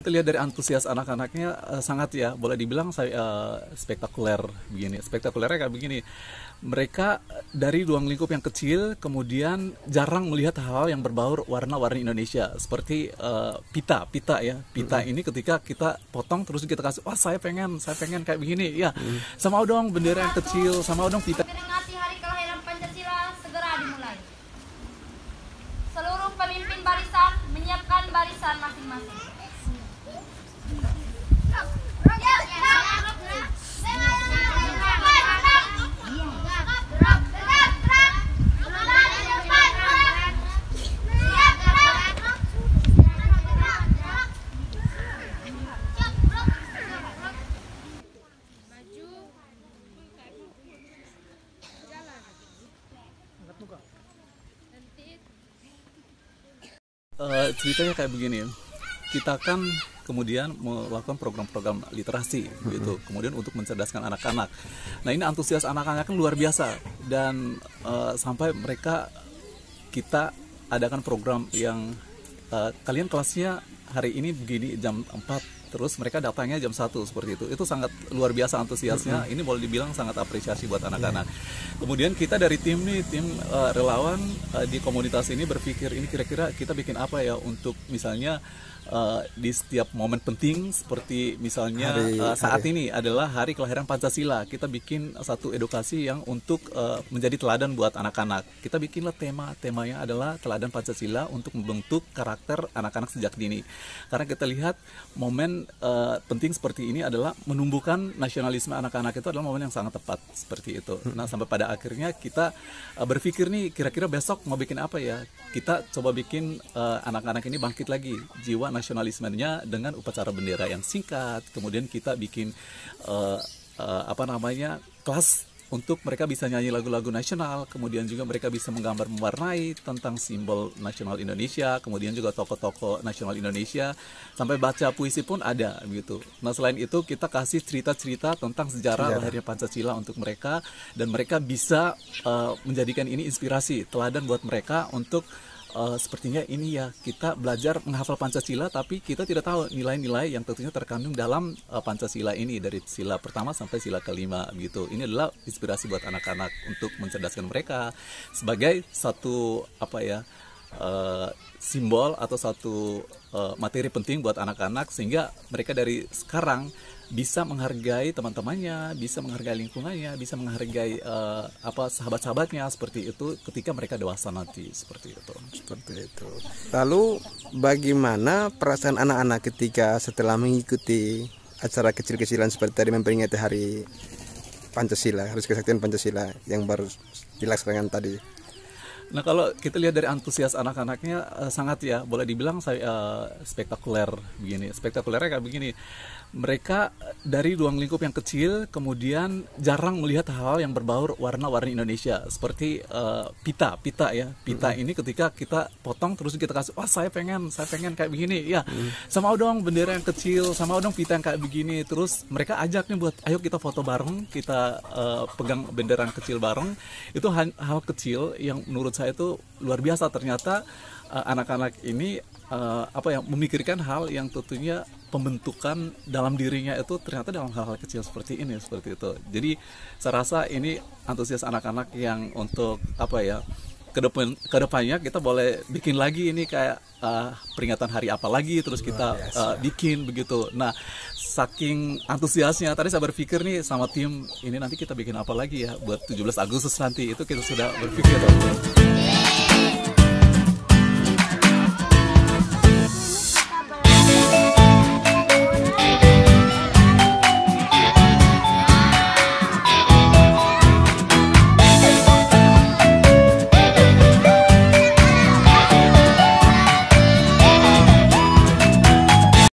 Terlihat dari antusias anak-anaknya uh, sangat ya boleh dibilang saya uh, spektakuler begini. Spektakulernya kayak begini. Mereka eh, dari ruang lingkup yang kecil kemudian jarang melihat hal-hal yang berbaur warna-warni Indonesia seperti uh, pita, pita ya. Pita hmm. ini ketika kita potong terus kita kasih, "Wah, saya pengen, saya pengen kayak begini." Ya. Hmm. Sama dong bendera yang kecil, sama dong pita. Seluruh pemimpin barisan menyiapkan barisan masing-masing. Eh, ceritanya kayak begini kita kan kemudian melakukan program-program literasi gitu kemudian untuk mencerdaskan anak-anak nah ini antusias anak-anak kan luar biasa dan uh, sampai mereka kita adakan program yang uh, kalian kelasnya hari ini begini jam 4 terus mereka datangnya jam 1 seperti itu itu sangat luar biasa antusiasnya mm-hmm. ini boleh dibilang sangat apresiasi buat iya. anak-anak yeah. kemudian kita dari tim nih tim uh, relawan uh, di komunitas ini berpikir ini kira-kira kita bikin apa ya untuk misalnya Eh, di setiap momen penting seperti misalnya hari, uh, saat hari. ini adalah hari kelahiran Pancasila. Kita bikin satu edukasi yang untuk uh, menjadi teladan buat anak-anak. Kita bikinlah tema, temanya adalah teladan Pancasila untuk membentuk karakter anak-anak sejak dini. Karena kita lihat momen uh, penting seperti ini adalah menumbuhkan nasionalisme anak-anak itu adalah momen yang sangat tepat seperti itu. Hmm. Nah, sampai pada akhirnya kita uh, berpikir nih kira-kira besok mau bikin apa ya? Kita coba bikin anak-anak uh, anak -anak ini bangkit lagi jiwa nasionalismenya dengan upacara bendera yang singkat kemudian kita bikin uh, uh, apa namanya kelas untuk mereka bisa nyanyi lagu-lagu nasional, kemudian juga mereka bisa menggambar mewarnai tentang simbol nasional Indonesia, kemudian juga tokoh-tokoh nasional Indonesia, sampai baca puisi pun ada gitu. Nah selain itu kita kasih cerita-cerita tentang sejarah, sejarah. lahirnya Pancasila untuk mereka dan mereka bisa eh, menjadikan ini inspirasi teladan buat mereka untuk uh, sepertinya ini ya kita belajar menghafal Pancasila tapi kita tidak tahu nilai-nilai yang tentunya terkandung dalam uh, Pancasila ini dari sila pertama sampai sila kelima gitu. Ini adalah inspirasi buat anak-anak untuk mencerdaskan mereka sebagai satu apa ya Eh, simbol atau satu uh, materi penting buat anak-anak sehingga mereka dari sekarang bisa menghargai teman-temannya, bisa menghargai lingkungannya, bisa menghargai uh, apa sahabat-sahabatnya seperti itu ketika mereka dewasa nanti seperti itu. Seperti itu. Lalu bagaimana perasaan anak-anak ketika setelah mengikuti acara kecil-kecilan seperti tadi memperingati hari Pancasila, hari kesaktian Pancasila yang baru dilaksanakan tadi? Nah kalau kita lihat dari antusias anak-anaknya uh, sangat ya boleh dibilang saya uh, spektakuler begini. Spektakulernya kayak begini. Mereka eh, dari ruang lingkup yang kecil kemudian jarang melihat hal-hal yang berbaur warna-warni Indonesia seperti uh, pita, pita ya. Pita mm -hmm. ini ketika kita potong terus kita kasih wah saya pengen, saya pengen kayak begini. Ya. Mm -hmm. Sama dong bendera yang kecil, sama dong pita yang kayak begini. Terus mereka ajak nih buat ayo kita foto bareng, kita uh, pegang bendera yang kecil bareng. Itu hal, hal kecil yang menurut saya itu luar biasa ternyata eh, anak-anak uh, ini uh, apa yang memikirkan hal yang tentunya pembentukan dalam dirinya itu ternyata dalam hal-hal kecil seperti ini seperti itu jadi saya rasa ini antusias anak-anak yang untuk apa ya kedepan kedepannya kita boleh bikin lagi ini kayak uh, peringatan hari apa lagi terus kita uh, bikin begitu nah saking antusiasnya tadi saya berpikir nih sama tim ini nanti kita bikin apa lagi ya buat 17 Agustus nanti itu kita sudah berpikir.